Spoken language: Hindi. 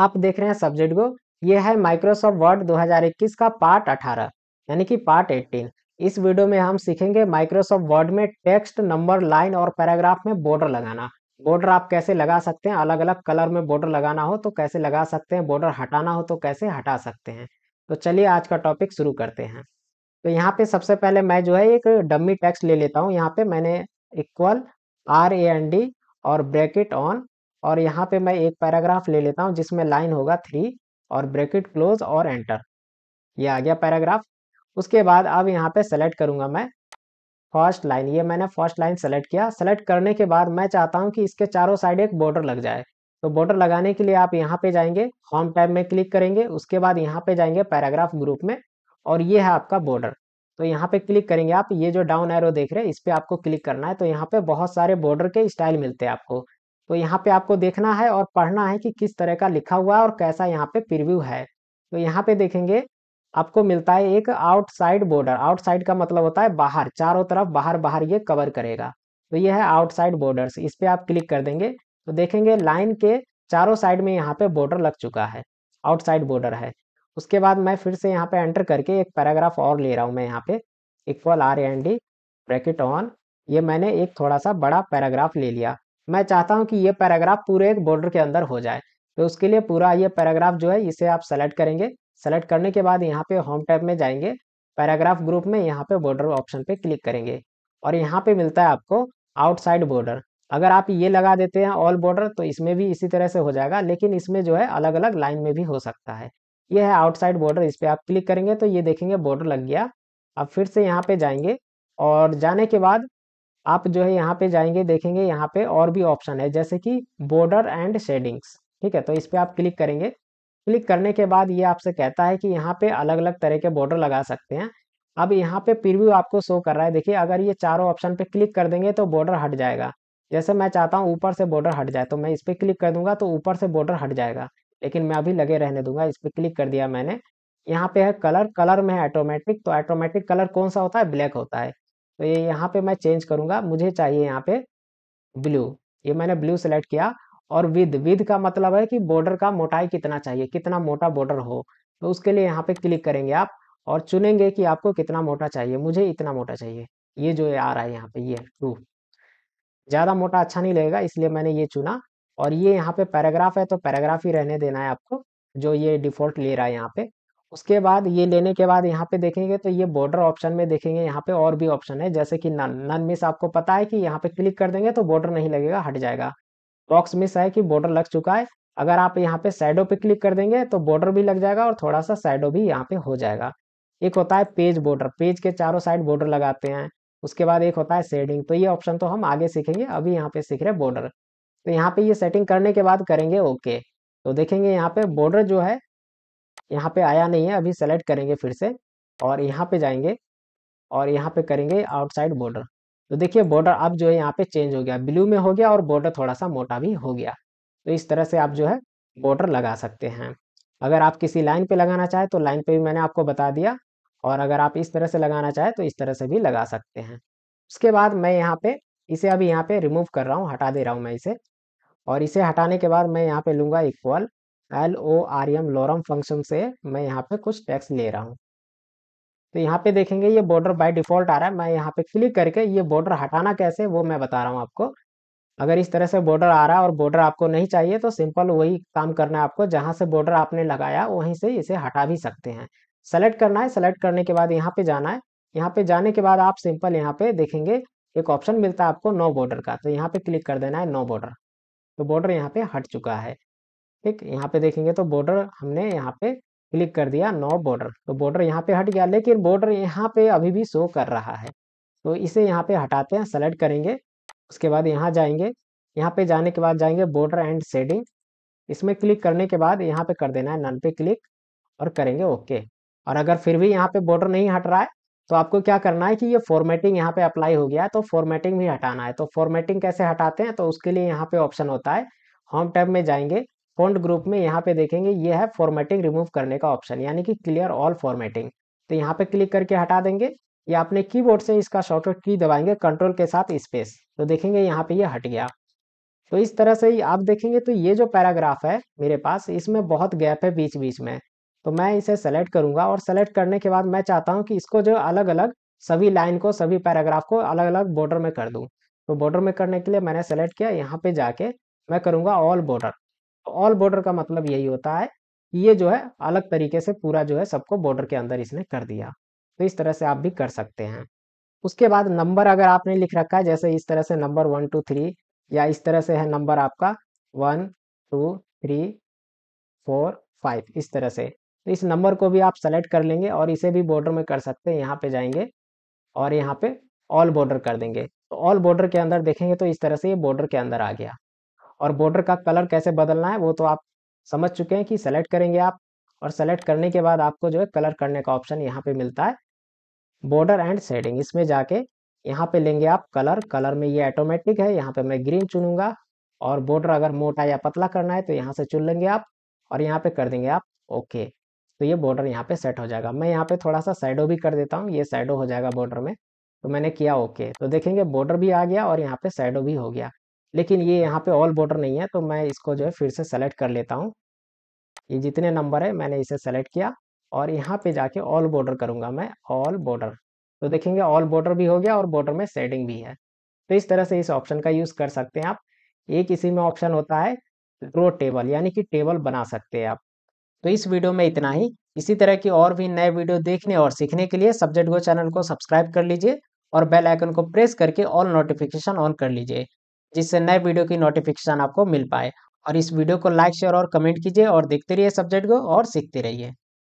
आप देख रहे हैं सब्जेक्ट को ये है माइक्रोसॉफ्ट वर्ड 2021 का पार्ट 18 यानी कि पार्ट 18 इस वीडियो में हम सीखेंगे माइक्रोसॉफ्ट वर्ड में टेक्स्ट नंबर लाइन और पैराग्राफ में बॉर्डर लगाना बॉर्डर आप कैसे लगा सकते हैं अलग अलग कलर में बॉर्डर लगाना हो तो कैसे लगा सकते हैं बॉर्डर हटाना हो तो कैसे हटा सकते हैं तो चलिए आज का टॉपिक शुरू करते हैं तो यहाँ पे सबसे पहले मैं जो है एक डमी टेक्स्ट ले लेता हूँ यहाँ पे मैंने equal R A N D और ब्रैकेट ऑन और यहाँ पे मैं एक पैराग्राफ ले लेता हूँ जिसमें लाइन होगा थ्री और ब्रैकेट क्लोज और एंटर ये आ गया पैराग्राफ उसके बाद अब यहाँ पे सेलेक्ट करूंगा मैं फर्स्ट लाइन ये मैंने फर्स्ट लाइन सेलेक्ट किया सेलेक्ट करने के बाद मैं चाहता हूँ कि इसके चारों साइड एक बॉर्डर लग जाए तो बॉर्डर लगाने के लिए आप यहाँ पे जाएंगे होम टैब में क्लिक करेंगे उसके बाद यहाँ पे जाएंगे पैराग्राफ ग्रुप में और ये है आपका बॉर्डर तो यहाँ पे क्लिक करेंगे आप ये जो डाउन एरो देख रहे हैं इस पर आपको क्लिक करना है तो यहाँ पे बहुत सारे बॉर्डर के स्टाइल मिलते हैं आपको तो यहाँ पे आपको देखना है और पढ़ना है कि किस तरह का लिखा हुआ है और कैसा यहाँ पे प्रिव्यू है तो यहाँ पे देखेंगे आपको मिलता है एक आउटसाइड बॉर्डर आउटसाइड का मतलब होता है बाहर चारों तरफ बाहर बाहर ये कवर करेगा तो ये है आउटसाइड बॉर्डर्स इस पर आप क्लिक कर देंगे तो देखेंगे लाइन के चारों साइड में यहाँ पे बॉर्डर लग चुका है आउटसाइड बॉर्डर है उसके बाद मैं फिर से यहाँ पे एंटर करके एक पैराग्राफ और ले रहा हूँ मैं यहाँ पे equal R N D bracket on ये मैंने एक थोड़ा सा बड़ा पैराग्राफ ले लिया मैं चाहता हूं कि ये पैराग्राफ पूरे एक बॉर्डर के अंदर हो जाए तो उसके लिए पूरा ये पैराग्राफ जो है इसे आप सेलेक्ट करेंगे सेलेक्ट करने के बाद यहाँ पे होम टैब में जाएंगे पैराग्राफ ग्रुप में यहाँ पे बॉर्डर ऑप्शन पे क्लिक करेंगे और यहाँ पे मिलता है आपको आउटसाइड बॉर्डर अगर आप ये लगा देते हैं ऑल बॉर्डर तो इसमें भी इसी तरह से हो जाएगा लेकिन इसमें जो है अलग अलग लाइन में भी हो सकता है ये है आउटसाइड बॉर्डर इस पर आप क्लिक करेंगे तो ये देखेंगे बॉर्डर लग गया अब फिर से यहाँ पे जाएंगे और जाने के बाद आप जो है यहाँ पे जाएंगे देखेंगे यहाँ पे और भी ऑप्शन है जैसे कि बॉर्डर एंड शेडिंग्स ठीक है तो इस पर आप क्लिक करेंगे क्लिक करने के बाद ये आपसे कहता है कि यहाँ पे अलग अलग तरह के बॉर्डर लगा सकते हैं अब यहाँ पे प्रीव्यू आपको शो कर रहा है देखिए अगर ये चारों ऑप्शन पे क्लिक कर देंगे तो बॉर्डर हट जाएगा जैसे मैं चाहता हूँ ऊपर से बॉर्डर हट जाए तो मैं इस पर क्लिक कर दूंगा तो ऊपर से बॉर्डर हट जाएगा लेकिन मैं अभी लगे रहने दूंगा इस पर क्लिक कर दिया मैंने यहाँ पे है कलर कलर में है ऑटोमेटिक तो ऑटोमेटिक कलर कौन सा होता है ब्लैक होता है तो ये यहाँ पे मैं चेंज करूँगा मुझे चाहिए यहाँ पे ब्लू ये मैंने ब्लू सेलेक्ट किया और विद विद का मतलब है कि बॉर्डर का मोटाई कितना चाहिए कितना मोटा बॉर्डर हो तो उसके लिए यहाँ पे क्लिक करेंगे आप और चुनेंगे कि आपको कितना मोटा चाहिए मुझे इतना मोटा चाहिए ये जो आ रहा है यहाँ पे ये टू ज़्यादा मोटा अच्छा नहीं लगेगा इसलिए मैंने ये चुना और ये यहाँ पे पैराग्राफ है तो पैराग्राफ ही रहने देना है आपको जो ये डिफॉल्ट ले रहा है यहाँ पे उसके बाद ये लेने के बाद यहाँ पे देखेंगे तो ये बॉर्डर ऑप्शन में देखेंगे यहाँ पे और भी ऑप्शन है जैसे कि नन नन मिस आपको पता है कि यहाँ पे क्लिक कर देंगे तो बॉर्डर नहीं लगेगा हट जाएगा बॉक्स मिस है कि बॉर्डर लग चुका है अगर आप यहाँ पे साइडो पे क्लिक कर देंगे तो बॉर्डर भी लग जाएगा और थोड़ा सा साइडो भी यहाँ पे हो जाएगा एक होता है पेज बॉर्डर पेज के चारों साइड बॉर्डर लगाते हैं उसके बाद एक होता है सेडिंग तो ये ऑप्शन तो हम आगे सीखेंगे अभी यहाँ पे सीख रहे बॉर्डर तो यहाँ पे ये सेटिंग करने के बाद करेंगे ओके तो देखेंगे यहाँ पे बॉर्डर जो है यहाँ पे आया नहीं है अभी सेलेक्ट करेंगे फिर से और यहाँ पे जाएंगे और यहाँ पे करेंगे आउटसाइड बॉर्डर तो देखिए बॉर्डर अब जो है यहाँ पे चेंज हो गया ब्लू में हो गया और बॉर्डर थोड़ा सा मोटा भी हो गया तो इस तरह से आप जो है बॉर्डर लगा सकते हैं अगर आप किसी लाइन पे लगाना चाहें तो लाइन पे भी मैंने आपको बता दिया और अगर आप इस तरह से लगाना चाहें तो इस तरह से भी लगा सकते हैं उसके बाद मैं यहाँ पे इसे अभी यहाँ पे रिमूव कर रहा हूँ हटा दे रहा हूँ मैं इसे और इसे हटाने के बाद मैं यहाँ पे लूंगा equal L O R M lorem function से मैं यहाँ पे कुछ टैक्स ले रहा हूँ तो यहाँ पे देखेंगे ये बॉर्डर बाय डिफॉल्ट आ रहा है मैं यहाँ पे क्लिक करके ये बॉर्डर हटाना कैसे वो मैं बता रहा हूँ आपको अगर इस तरह से बॉर्डर आ रहा है और बॉर्डर आपको नहीं चाहिए तो सिंपल वही काम करना है आपको जहाँ से बॉर्डर आपने लगाया वहीं से इसे हटा भी सकते हैं सेलेक्ट करना है सेलेक्ट करने के बाद यहाँ पे जाना है यहाँ पे जाने के बाद आप सिंपल यहाँ पे देखेंगे एक ऑप्शन मिलता है आपको नो बॉर्डर का तो यहाँ पे क्लिक कर देना है नो बॉर्डर तो बॉर्डर यहाँ पे हट चुका है ठीक यहाँ पे देखेंगे तो बॉर्डर हमने यहाँ पे क्लिक कर दिया नो बॉर्डर तो बॉर्डर यहाँ पे हट गया लेकिन बॉर्डर यहाँ पे अभी भी शो कर रहा है तो इसे यहाँ पे हटाते हैं सेलेक्ट करेंगे उसके बाद यहाँ जाएंगे यहाँ पे जाने के बाद जाएंगे बॉर्डर एंड सेडिंग इसमें क्लिक करने के बाद यहाँ पे कर देना है नन पे क्लिक और करेंगे ओके और अगर फिर भी यहाँ पे बॉर्डर नहीं हट रहा है तो आपको क्या करना है कि ये फॉर्मेटिंग यहाँ पे अप्लाई हो गया है तो फॉर्मेटिंग भी हटाना है तो फॉर्मेटिंग कैसे हटाते हैं तो उसके लिए यहाँ पे ऑप्शन होता है होम टैब में जाएंगे फोन ग्रुप में यहाँ पे देखेंगे ये है फॉर्मेटिंग रिमूव करने का ऑप्शन यानी कि क्लियर ऑल फॉर्मेटिंग तो यहाँ पे क्लिक करके हटा देंगे या अपने कीबोर्ड से इसका शॉर्टकट की दबाएंगे कंट्रोल के साथ स्पेस तो देखेंगे यहाँ पे ये हट गया तो इस तरह से आप देखेंगे तो ये जो पैराग्राफ है मेरे पास इसमें बहुत गैप है बीच बीच में तो मैं इसे सेलेक्ट करूंगा और सेलेक्ट करने के बाद मैं चाहता हूँ कि इसको जो अलग अलग सभी लाइन को सभी पैराग्राफ को अलग अलग बॉर्डर में कर दूँ तो बॉर्डर में करने के लिए मैंने सेलेक्ट किया यहाँ पे जाके मैं करूँगा ऑल बॉर्डर ऑल बॉर्डर का मतलब यही होता है कि ये जो है अलग तरीके से पूरा जो है सबको बॉर्डर के अंदर इसने कर दिया तो इस तरह से आप भी कर सकते हैं उसके बाद नंबर अगर आपने लिख रखा है जैसे इस तरह से नंबर वन टू थ्री या इस तरह से है नंबर आपका one two three four five इस तरह से तो इस नंबर को भी आप सेलेक्ट कर लेंगे और इसे भी बॉर्डर में कर सकते हैं यहाँ पे जाएंगे और यहाँ पे ऑल बॉर्डर कर देंगे तो ऑल बॉर्डर के अंदर देखेंगे तो इस तरह से ये बॉर्डर के अंदर आ गया और बॉर्डर का कलर कैसे बदलना है वो तो आप समझ चुके हैं कि सेलेक्ट करेंगे आप और सेलेक्ट करने के बाद आपको जो है कलर करने का ऑप्शन यहाँ पे मिलता है बॉर्डर एंड सेडिंग इसमें जाके यहाँ पे लेंगे आप कलर कलर में ये ऑटोमेटिक है यहाँ पे मैं ग्रीन चुनूंगा और बॉर्डर अगर मोटा या पतला करना है तो यहाँ से चुन लेंगे आप और यहाँ पे कर देंगे आप ओके तो ये बॉर्डर यहाँ पे सेट हो जाएगा मैं यहाँ पे थोड़ा सा साइडो भी कर देता हूँ ये साइडो हो जाएगा बॉर्डर में तो मैंने किया ओके तो देखेंगे बॉर्डर भी आ गया और यहाँ पे साइडो भी हो गया लेकिन ये यहाँ पे ऑल बॉर्डर नहीं है तो मैं इसको जो है फिर से सेलेक्ट कर लेता हूँ ये जितने नंबर है मैंने इसे सेलेक्ट किया और यहाँ पे जाके ऑल बॉर्डर करूँगा मैं ऑल बॉर्डर तो देखेंगे ऑल बॉर्डर भी हो गया और बॉर्डर में सेटिंग भी है तो इस तरह से इस ऑप्शन का यूज़ कर सकते हैं आप एक इसी में ऑप्शन होता है रो टेबल यानी कि टेबल बना सकते हैं आप तो इस वीडियो में इतना ही इसी तरह की और भी नए वीडियो देखने और सीखने के लिए सब्जेक्ट गो चैनल को सब्सक्राइब कर लीजिए और बेल आइकन को प्रेस करके ऑल नोटिफिकेशन ऑन कर लीजिए जिससे नए वीडियो की नोटिफिकेशन आपको मिल पाए और इस वीडियो को लाइक शेयर और कमेंट कीजिए और देखते रहिए सब्जेक्ट को और सीखते रहिए